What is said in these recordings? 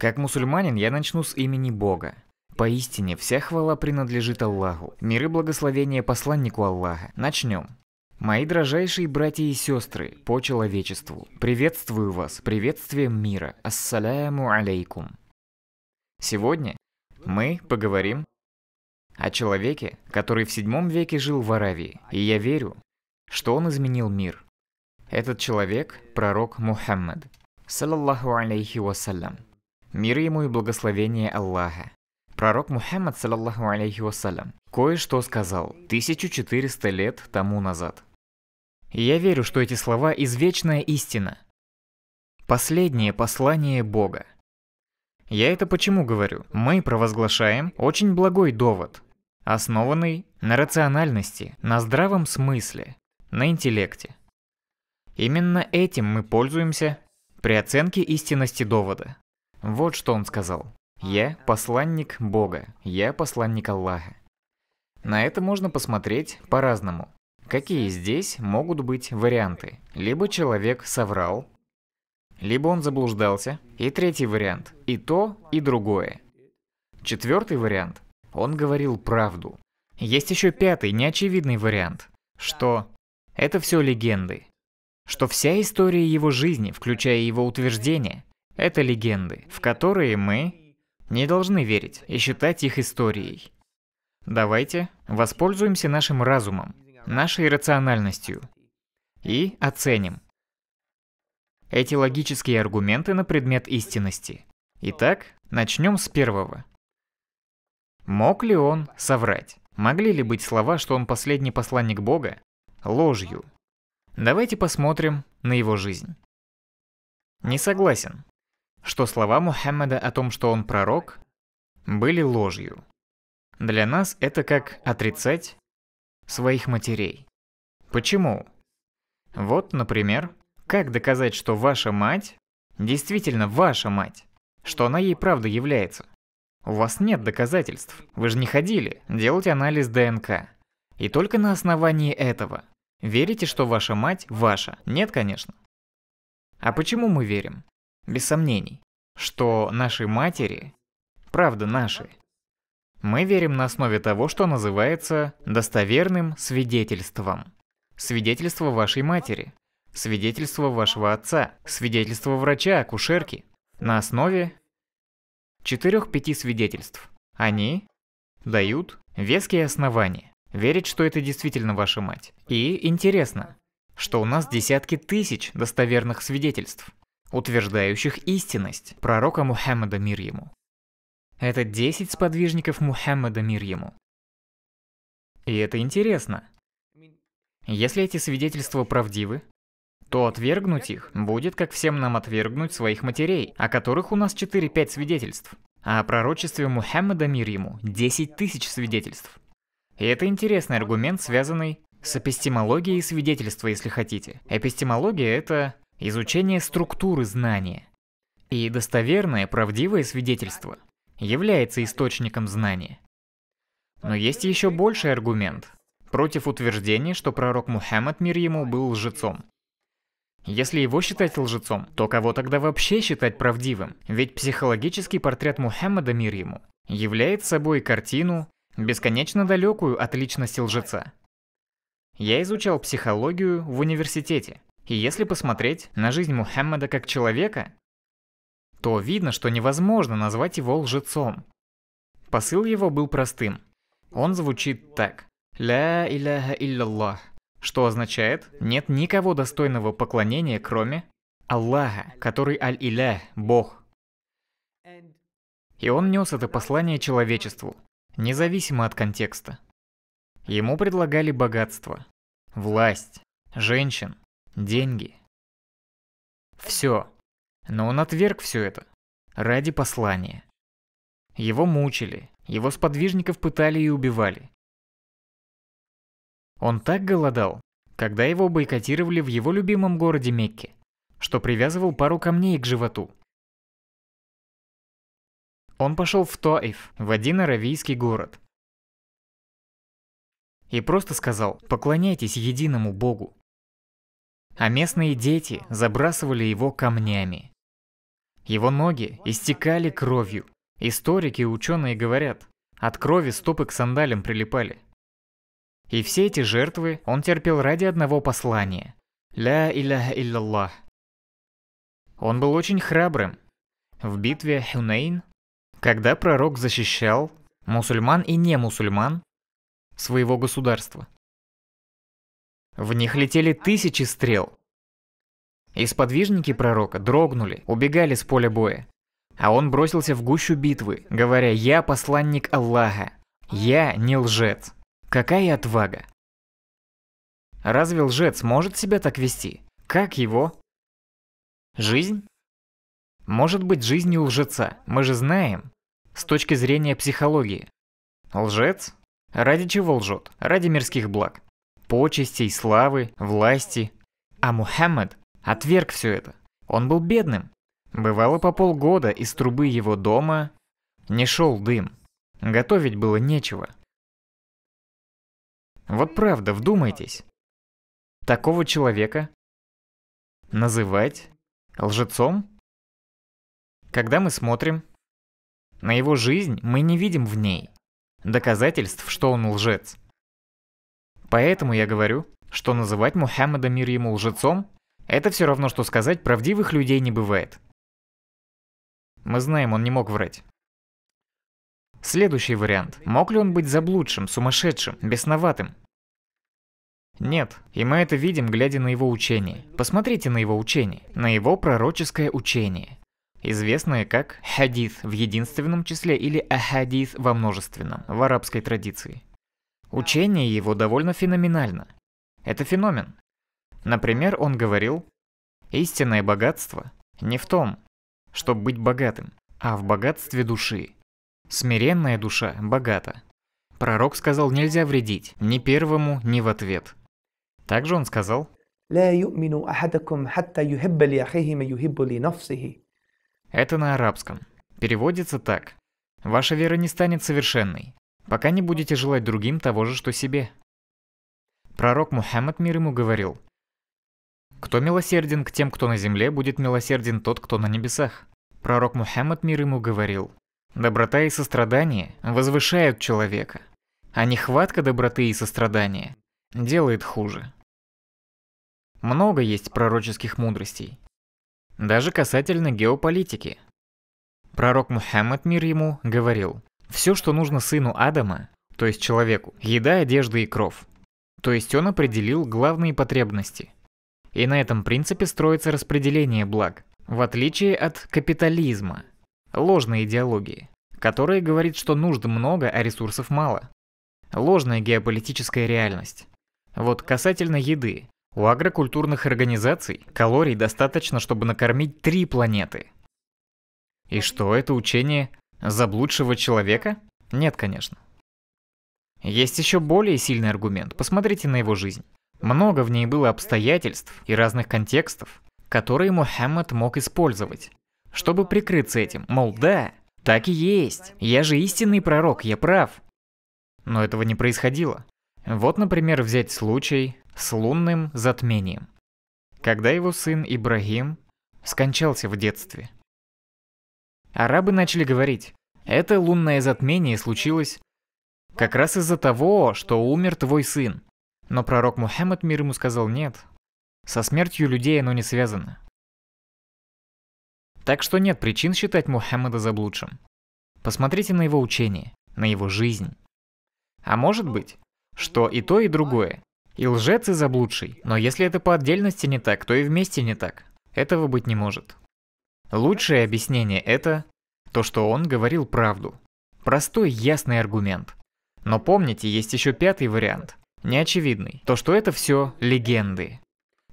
Как мусульманин я начну с имени Бога. Поистине, вся хвала принадлежит Аллаху. мир и благословение посланнику Аллаха. Начнем. Мои дрожайшие братья и сестры по человечеству, приветствую вас приветствием мира. Ассаляму алейкум. Сегодня мы поговорим о человеке, который в седьмом веке жил в Аравии, и я верю, что он изменил мир. Этот человек – пророк Мухаммад, саллаллаху алейхи вассалям мир ему и благословение Аллаха. Пророк Мухаммад, саллаллаху алейхи вассалям, кое-что сказал 1400 лет тому назад. я верю, что эти слова – извечная истина. Последнее послание Бога. Я это почему говорю? Мы провозглашаем очень благой довод, основанный на рациональности, на здравом смысле, на интеллекте. Именно этим мы пользуемся при оценке истинности довода. Вот что он сказал. «Я посланник Бога, я посланник Аллаха». На это можно посмотреть по-разному. Какие здесь могут быть варианты? Либо человек соврал, либо он заблуждался. И третий вариант – и то, и другое. Четвертый вариант – он говорил правду. Есть еще пятый, неочевидный вариант, что это все легенды, что вся история его жизни, включая его утверждения, это легенды, в которые мы не должны верить и считать их историей. Давайте воспользуемся нашим разумом, нашей рациональностью и оценим эти логические аргументы на предмет истинности. Итак, начнем с первого. Мог ли он соврать? Могли ли быть слова, что он последний посланник Бога, ложью? Давайте посмотрим на его жизнь. Не согласен что слова Мухаммеда о том, что он пророк, были ложью. Для нас это как отрицать своих матерей. Почему? Вот, например, как доказать, что ваша мать действительно ваша мать, что она ей правда является? У вас нет доказательств, вы же не ходили делать анализ ДНК. И только на основании этого. Верите, что ваша мать ваша? Нет, конечно. А почему мы верим? без сомнений, что наши матери, правда наши, мы верим на основе того, что называется достоверным свидетельством. Свидетельство вашей матери, свидетельство вашего отца, свидетельство врача, акушерки. На основе четырех-пяти свидетельств. Они дают веские основания верить, что это действительно ваша мать. И интересно, что у нас десятки тысяч достоверных свидетельств утверждающих истинность пророка Мухаммада мир ему. Это 10 сподвижников Мухаммада мир ему. И это интересно. Если эти свидетельства правдивы, то отвергнуть их будет, как всем нам отвергнуть своих матерей, о которых у нас 4-5 свидетельств. А о пророчестве Мухаммада мир ему 10 тысяч свидетельств. И это интересный аргумент, связанный с эпистемологией свидетельства, если хотите. Эпистемология — это изучение структуры знания. И достоверное, правдивое свидетельство является источником знания. Но есть еще больший аргумент против утверждения, что пророк Мухаммад, мир ему, был лжецом. Если его считать лжецом, то кого тогда вообще считать правдивым? Ведь психологический портрет Мухаммада, мир ему, является собой картину, бесконечно далекую от личности лжеца. Я изучал психологию в университете, и если посмотреть на жизнь Мухаммеда как человека, то видно, что невозможно назвать его лжецом. Посыл его был простым. Он звучит так. «Ля иляха илляллах», что означает «нет никого достойного поклонения, кроме Аллаха, который Аль-Илях, Бог». И он нес это послание человечеству, независимо от контекста. Ему предлагали богатство, власть, женщин, деньги. Все. Но он отверг все это. Ради послания. Его мучили, его сподвижников пытали и убивали. Он так голодал, когда его бойкотировали в его любимом городе Мекке, что привязывал пару камней к животу. Он пошел в Туаиф, в один аравийский город. И просто сказал «Поклоняйтесь единому Богу» а местные дети забрасывали его камнями. Его ноги истекали кровью. Историки и ученые говорят, от крови стопы к сандалям прилипали. И все эти жертвы он терпел ради одного послания. «Ля иляха илляллах». Он был очень храбрым. В битве Хюнейн, когда пророк защищал мусульман и не мусульман своего государства. В них летели тысячи стрел. Исподвижники пророка дрогнули, убегали с поля боя. А он бросился в гущу битвы, говоря «Я посланник Аллаха, я не лжец». Какая отвага! Разве лжец может себя так вести? Как его? Жизнь? Может быть жизнь у лжеца, мы же знаем. С точки зрения психологии. Лжец? Ради чего лжет? Ради мирских благ почестей, славы, власти. А Мухаммед отверг все это. Он был бедным. Бывало по полгода из трубы его дома не шел дым. Готовить было нечего. Вот правда, вдумайтесь. Такого человека называть лжецом? Когда мы смотрим на его жизнь, мы не видим в ней доказательств, что он лжец. Поэтому я говорю, что называть Мухаммеда мир ему лжецом, это все равно, что сказать правдивых людей не бывает. Мы знаем, он не мог врать. Следующий вариант. Мог ли он быть заблудшим, сумасшедшим, бесноватым? Нет, и мы это видим, глядя на его учение. Посмотрите на его учение, на его пророческое учение, известное как хадис в единственном числе или ахадис во множественном в арабской традиции. Учение его довольно феноменально. Это феномен. Например, он говорил, «Истинное богатство не в том, чтобы быть богатым, а в богатстве души. Смиренная душа богата». Пророк сказал, нельзя вредить ни первому, ни в ответ. Также он сказал, это на арабском. Переводится так. Ваша вера не станет совершенной, пока не будете желать другим того же, что себе. Пророк Мухаммад мир ему говорил, «Кто милосерден к тем, кто на земле, будет милосерден тот, кто на небесах». Пророк Мухаммад мир ему говорил, «Доброта и сострадание возвышают человека, а нехватка доброты и сострадания делает хуже». Много есть пророческих мудростей, даже касательно геополитики. Пророк Мухаммад мир ему говорил, все, что нужно сыну Адама, то есть человеку, еда, одежда и кров. То есть он определил главные потребности. И на этом принципе строится распределение благ, в отличие от капитализма, ложной идеологии, которая говорит, что нужд много, а ресурсов мало. Ложная геополитическая реальность. Вот касательно еды. У агрокультурных организаций калорий достаточно, чтобы накормить три планеты. И что это учение Заблудшего человека? Нет, конечно. Есть еще более сильный аргумент, посмотрите на его жизнь. Много в ней было обстоятельств и разных контекстов, которые Мухаммад мог использовать, чтобы прикрыться этим, мол, да, так и есть, я же истинный пророк, я прав. Но этого не происходило. Вот, например, взять случай с лунным затмением, когда его сын Ибрагим скончался в детстве – Арабы начали говорить, это лунное затмение случилось как раз из-за того, что умер твой сын. Но пророк Мухаммад мир ему сказал нет. Со смертью людей оно не связано. Так что нет причин считать Мухаммада заблудшим. Посмотрите на его учение, на его жизнь. А может быть, что и то, и другое. И лжец, и заблудший. Но если это по отдельности не так, то и вместе не так. Этого быть не может. Лучшее объяснение это то, что он говорил правду. Простой ясный аргумент. Но помните, есть еще пятый вариант, неочевидный, то, что это все легенды.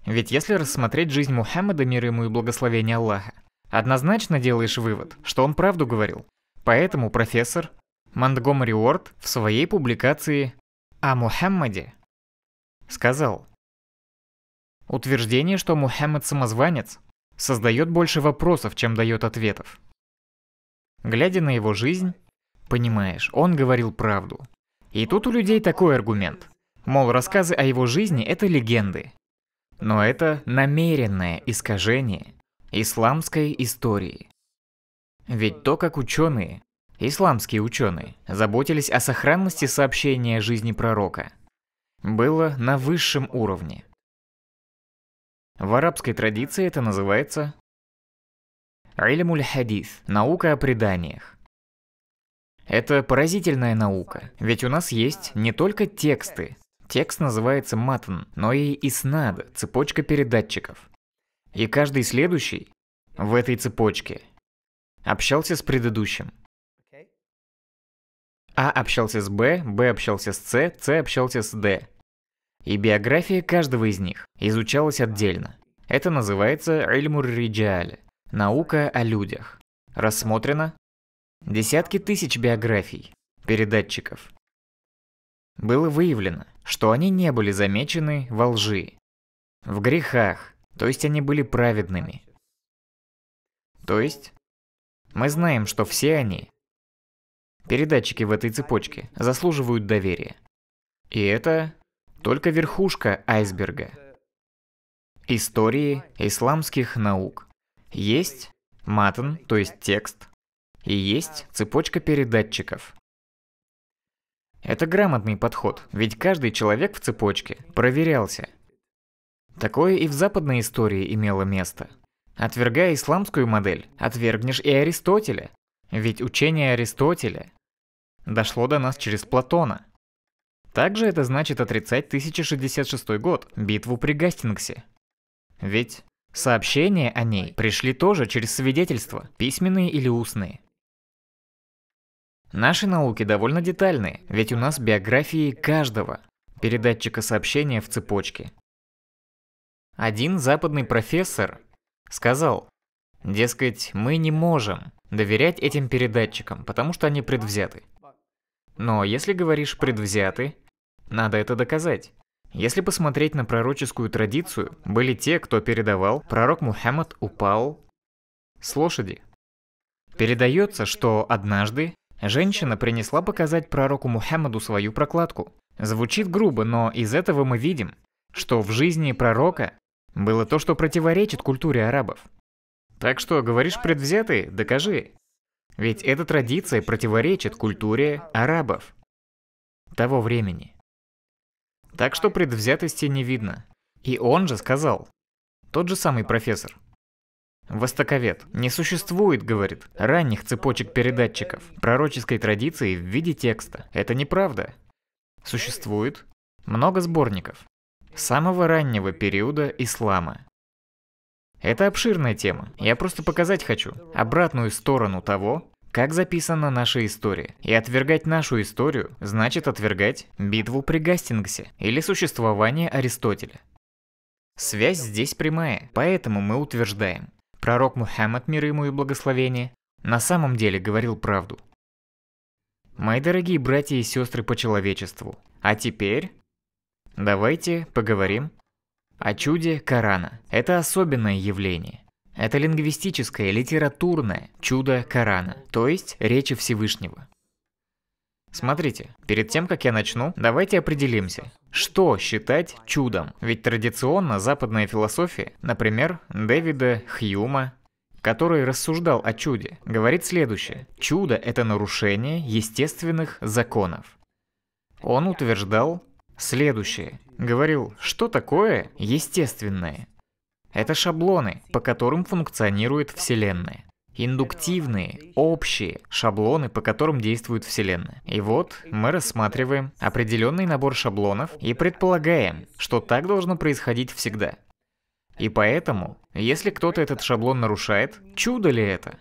Ведь если рассмотреть жизнь Мухаммеда мир ему и благословение Аллаха, однозначно делаешь вывод, что он правду говорил. Поэтому профессор Монтгомери Уорд в своей публикации «О Мухаммаде» сказал, Утверждение, что Мухаммед самозванец, создает больше вопросов, чем дает ответов. Глядя на его жизнь, понимаешь, он говорил правду. И тут у людей такой аргумент. Мол, рассказы о его жизни – это легенды. Но это намеренное искажение исламской истории. Ведь то, как ученые, исламские ученые, заботились о сохранности сообщения жизни пророка, было на высшем уровне. В арабской традиции это называется Ильмуль хадис – наука о преданиях. Это поразительная наука, ведь у нас есть не только тексты. Текст называется матн, но и иснад – цепочка передатчиков. И каждый следующий в этой цепочке общался с предыдущим. А общался с Б, Б общался с С, С общался с Д и биография каждого из них изучалась отдельно. Это называется «Эльмур-Риджиаль» – наука о людях. Рассмотрено десятки тысяч биографий передатчиков. Было выявлено, что они не были замечены во лжи, в грехах, то есть они были праведными. То есть мы знаем, что все они, передатчики в этой цепочке, заслуживают доверия. И это только верхушка айсберга. Истории исламских наук. Есть матан, то есть текст, и есть цепочка передатчиков. Это грамотный подход, ведь каждый человек в цепочке проверялся. Такое и в западной истории имело место. Отвергая исламскую модель, отвергнешь и Аристотеля. Ведь учение Аристотеля дошло до нас через Платона. Также это значит отрицать 1066 год, битву при Гастингсе. Ведь сообщения о ней пришли тоже через свидетельства, письменные или устные. Наши науки довольно детальные, ведь у нас биографии каждого передатчика сообщения в цепочке. Один западный профессор сказал, дескать, мы не можем доверять этим передатчикам, потому что они предвзяты. Но если говоришь «предвзяты», надо это доказать. Если посмотреть на пророческую традицию, были те, кто передавал, пророк Мухаммад упал с лошади. Передается, что однажды женщина принесла показать пророку Мухаммаду свою прокладку. Звучит грубо, но из этого мы видим, что в жизни пророка было то, что противоречит культуре арабов. Так что, говоришь предвзятые, докажи. Ведь эта традиция противоречит культуре арабов того времени. Так что предвзятости не видно. И он же сказал. Тот же самый профессор. Востоковед. Не существует, говорит, ранних цепочек передатчиков, пророческой традиции в виде текста. Это неправда. Существует много сборников. Самого раннего периода ислама. Это обширная тема. Я просто показать хочу обратную сторону того, как записана наша история. И отвергать нашу историю значит отвергать битву при Гастингсе или существование Аристотеля. Связь здесь прямая, поэтому мы утверждаем, пророк Мухаммад, мир ему и благословение, на самом деле говорил правду. Мои дорогие братья и сестры по человечеству, а теперь давайте поговорим о чуде Корана. Это особенное явление. Это лингвистическое, литературное чудо Корана, то есть речи Всевышнего. Смотрите, перед тем, как я начну, давайте определимся, что считать чудом. Ведь традиционно западная философия, например, Дэвида Хьюма, который рассуждал о чуде, говорит следующее. Чудо – это нарушение естественных законов. Он утверждал следующее. Говорил, что такое естественное? Это шаблоны, по которым функционирует Вселенная. Индуктивные, общие шаблоны, по которым действует Вселенная. И вот мы рассматриваем определенный набор шаблонов и предполагаем, что так должно происходить всегда. И поэтому, если кто-то этот шаблон нарушает, чудо ли это?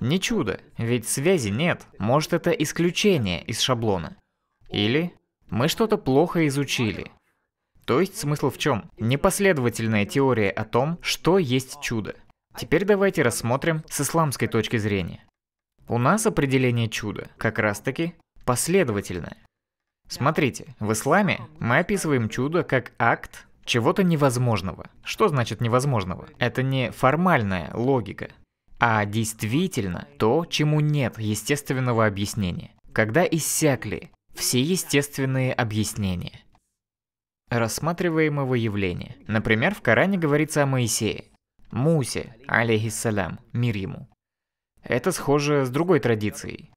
Не чудо, ведь связи нет. Может это исключение из шаблона. Или мы что-то плохо изучили, то есть смысл в чем? Непоследовательная теория о том, что есть чудо. Теперь давайте рассмотрим с исламской точки зрения. У нас определение чуда как раз таки последовательное. Смотрите, в исламе мы описываем чудо как акт чего-то невозможного. Что значит невозможного? Это не формальная логика, а действительно то, чему нет естественного объяснения. Когда иссякли все естественные объяснения рассматриваемого явления. Например, в Коране говорится о Моисее, Мусе, алейхиссалям, мир ему. Это схоже с другой традицией,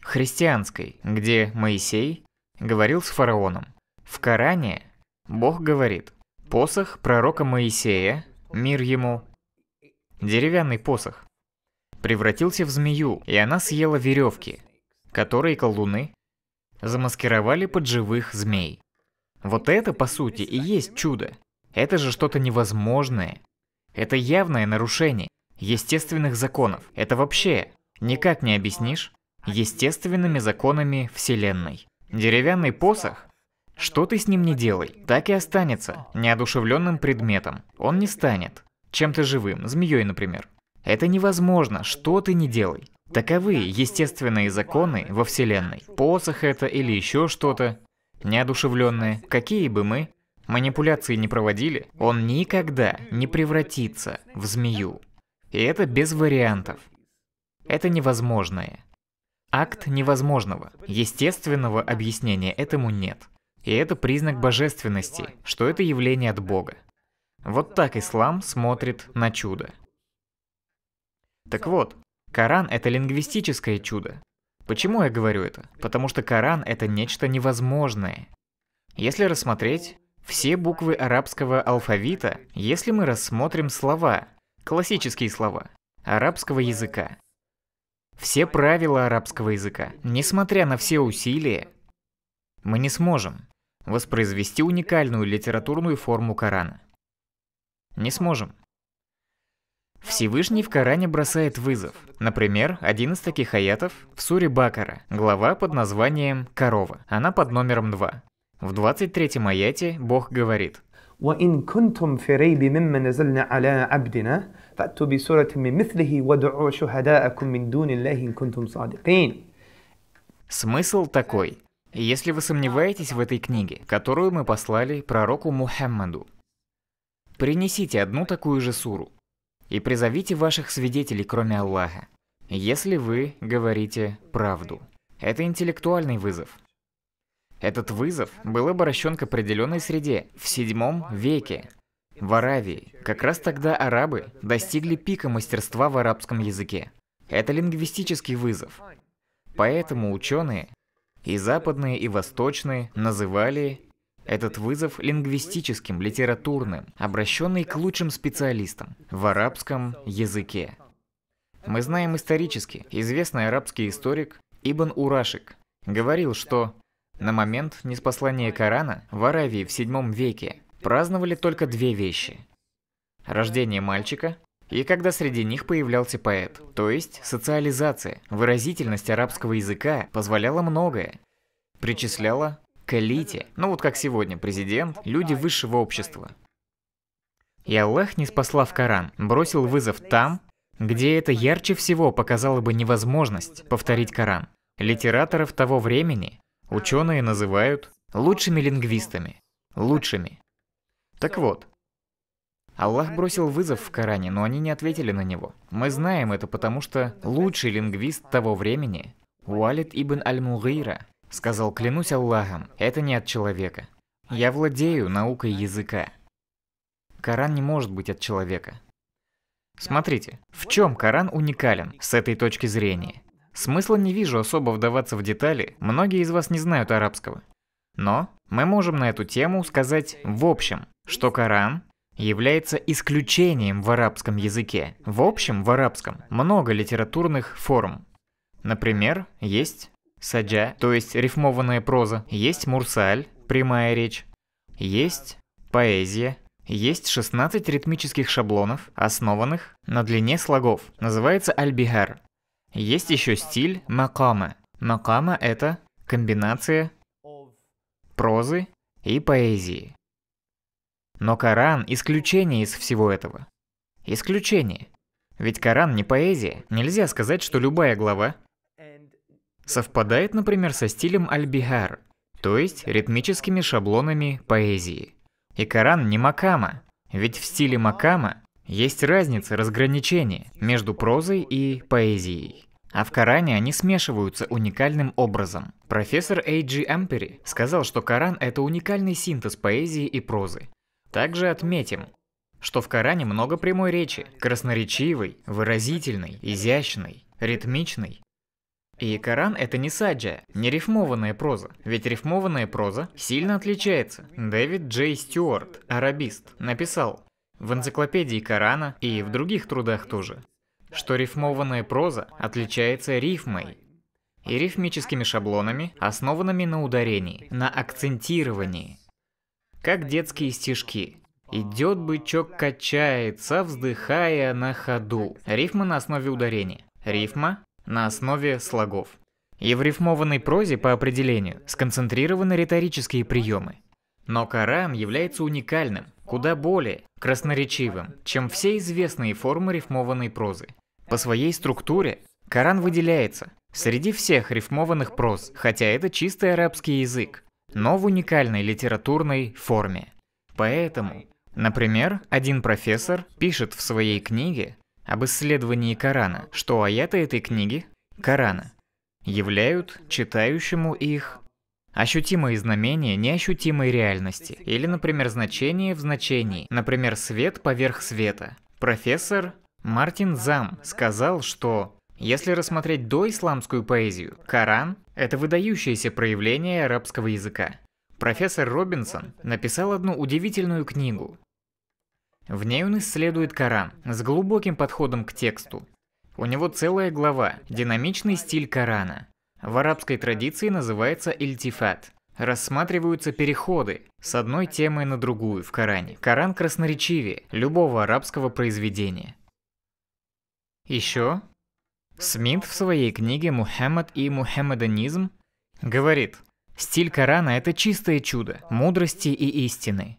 христианской, где Моисей говорил с фараоном. В Коране Бог говорит, посох пророка Моисея, мир ему, деревянный посох, превратился в змею, и она съела веревки, которые колдуны замаскировали под живых змей. Вот это, по сути, и есть чудо. Это же что-то невозможное. Это явное нарушение естественных законов. Это вообще никак не объяснишь естественными законами Вселенной. Деревянный посох, что ты с ним не делай, так и останется неодушевленным предметом. Он не станет чем-то живым, змеей, например. Это невозможно, что ты не делай. Таковы естественные законы во Вселенной. Посох это или еще что-то. Неодушевленные, какие бы мы манипуляции не проводили, он никогда не превратится в змею. И это без вариантов. Это невозможное. Акт невозможного. Естественного объяснения этому нет. И это признак божественности, что это явление от Бога. Вот так ислам смотрит на чудо. Так вот, Коран – это лингвистическое чудо. Почему я говорю это? Потому что Коран – это нечто невозможное. Если рассмотреть все буквы арабского алфавита, если мы рассмотрим слова, классические слова, арабского языка, все правила арабского языка, несмотря на все усилия, мы не сможем воспроизвести уникальную литературную форму Корана. Не сможем. Всевышний в Коране бросает вызов. Например, один из таких аятов в суре Бакара, глава под названием «Корова». Она под номером 2. В 23 аяте Бог говорит Смысл такой. Если вы сомневаетесь в этой книге, которую мы послали пророку Мухаммаду, принесите одну такую же суру, и призовите ваших свидетелей, кроме Аллаха, если вы говорите правду. Это интеллектуальный вызов. Этот вызов был обращен к определенной среде в VII веке в Аравии. Как раз тогда арабы достигли пика мастерства в арабском языке. Это лингвистический вызов. Поэтому ученые, и западные, и восточные, называли этот вызов лингвистическим, литературным, обращенный к лучшим специалистам в арабском языке. Мы знаем исторически, известный арабский историк Ибн Урашик говорил, что на момент неспослания Корана в Аравии в 7 веке праздновали только две вещи. Рождение мальчика и когда среди них появлялся поэт, то есть социализация, выразительность арабского языка позволяла многое, причисляла к элите, ну вот как сегодня президент, люди высшего общества. И Аллах не спасла в Коран, бросил вызов там, где это ярче всего показало бы невозможность повторить Коран. Литераторов того времени ученые называют лучшими лингвистами, лучшими. Так вот, Аллах бросил вызов в Коране, но они не ответили на него. Мы знаем это потому, что лучший лингвист того времени, Уалид ибн Аль-Мугира, Сказал, клянусь Аллахом, это не от человека. Я владею наукой языка. Коран не может быть от человека. Смотрите, в чем Коран уникален с этой точки зрения? Смысла не вижу особо вдаваться в детали, многие из вас не знают арабского. Но мы можем на эту тему сказать в общем, что Коран является исключением в арабском языке. В общем, в арабском много литературных форм. Например, есть саджа, то есть рифмованная проза, есть мурсаль, прямая речь, есть поэзия, есть 16 ритмических шаблонов, основанных на длине слогов, называется аль Есть еще стиль макама. Макама – это комбинация прозы и поэзии. Но Коран – исключение из всего этого. Исключение. Ведь Коран не поэзия. Нельзя сказать, что любая глава совпадает, например, со стилем аль то есть ритмическими шаблонами поэзии. И Коран не Макама, ведь в стиле Макама есть разница, разграничение между прозой и поэзией. А в Коране они смешиваются уникальным образом. Профессор Эйджи Эмпери сказал, что Коран – это уникальный синтез поэзии и прозы. Также отметим, что в Коране много прямой речи, красноречивой, выразительной, изящной, ритмичной, и Коран это не саджа, не рифмованная проза. Ведь рифмованная проза сильно отличается. Дэвид Джей Стюарт, арабист, написал в энциклопедии Корана и в других трудах тоже, что рифмованная проза отличается рифмой и рифмическими шаблонами, основанными на ударении, на акцентировании. Как детские стишки, Идет бычок, качается, вздыхая на ходу. Рифма на основе ударения. Рифма на основе слогов. И в рифмованной прозе по определению сконцентрированы риторические приемы. Но Коран является уникальным, куда более красноречивым, чем все известные формы рифмованной прозы. По своей структуре Коран выделяется среди всех рифмованных проз, хотя это чистый арабский язык, но в уникальной литературной форме. Поэтому, например, один профессор пишет в своей книге, об исследовании Корана, что аяты этой книги, Корана, являют читающему их ощутимые знамения неощутимой реальности, или, например, значение в значении, например, свет поверх света. Профессор Мартин Зам сказал, что если рассмотреть доисламскую поэзию, Коран – это выдающееся проявление арабского языка. Профессор Робинсон написал одну удивительную книгу в ней он исследует Коран с глубоким подходом к тексту. У него целая глава «Динамичный стиль Корана». В арабской традиции называется «Ильтифат». Рассматриваются переходы с одной темы на другую в Коране. Коран красноречивее любого арабского произведения. Еще Смит в своей книге «Мухаммад и мухаммаданизм» говорит, «Стиль Корана – это чистое чудо мудрости и истины.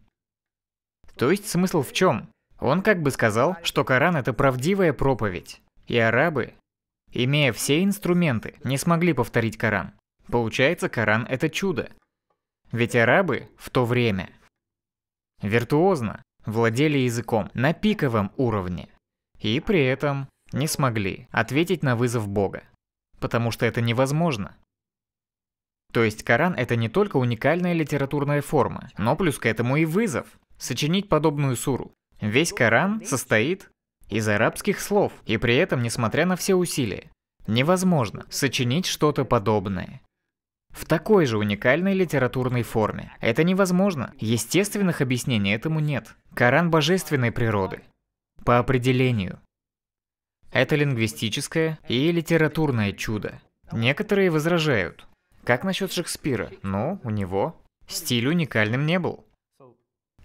То есть смысл в чем? Он как бы сказал, что Коран это правдивая проповедь. И арабы, имея все инструменты, не смогли повторить Коран. Получается, Коран это чудо. Ведь арабы в то время виртуозно владели языком на пиковом уровне. И при этом не смогли ответить на вызов Бога. Потому что это невозможно. То есть Коран это не только уникальная литературная форма, но плюс к этому и вызов сочинить подобную суру. Весь Коран состоит из арабских слов, и при этом, несмотря на все усилия, невозможно сочинить что-то подобное. В такой же уникальной литературной форме. Это невозможно. Естественных объяснений этому нет. Коран божественной природы. По определению. Это лингвистическое и литературное чудо. Некоторые возражают. Как насчет Шекспира? Ну, у него стиль уникальным не был.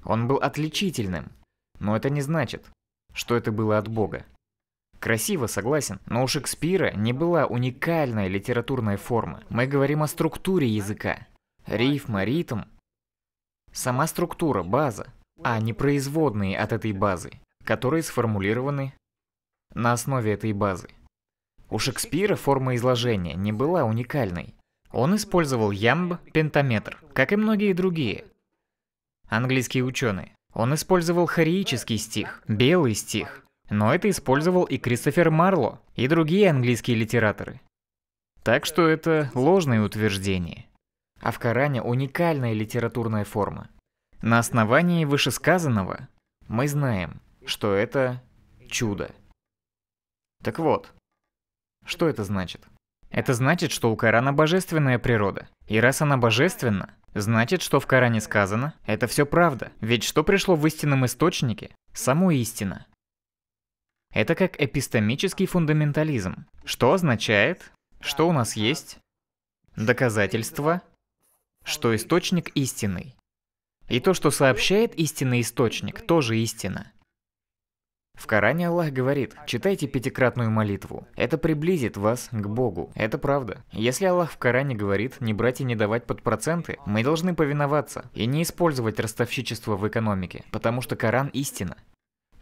Он был отличительным, но это не значит, что это было от Бога. Красиво, согласен, но у Шекспира не была уникальная литературная форма. Мы говорим о структуре языка. Рифма, ритм. Сама структура, база, а не производные от этой базы, которые сформулированы на основе этой базы. У Шекспира форма изложения не была уникальной. Он использовал ямб, пентаметр, как и многие другие английский ученый. Он использовал хариический стих, белый стих. Но это использовал и Кристофер Марло, и другие английские литераторы. Так что это ложное утверждение. А в Коране уникальная литературная форма. На основании вышесказанного мы знаем, что это чудо. Так вот, что это значит? Это значит, что у Корана божественная природа. И раз она божественна, Значит, что в Коране сказано, это все правда. Ведь что пришло в истинном источнике? Само истина. Это как эпистемический фундаментализм. Что означает, что у нас есть доказательство, что источник истинный. И то, что сообщает истинный источник, тоже истина. В Коране Аллах говорит, читайте пятикратную молитву. Это приблизит вас к Богу. Это правда. Если Аллах в Коране говорит не брать и не давать под проценты, мы должны повиноваться и не использовать ростовщичество в экономике, потому что Коран истина.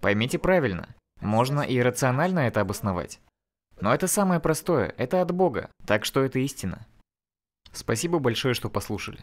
Поймите правильно, можно и рационально это обосновать. Но это самое простое, это от Бога, так что это истина. Спасибо большое, что послушали.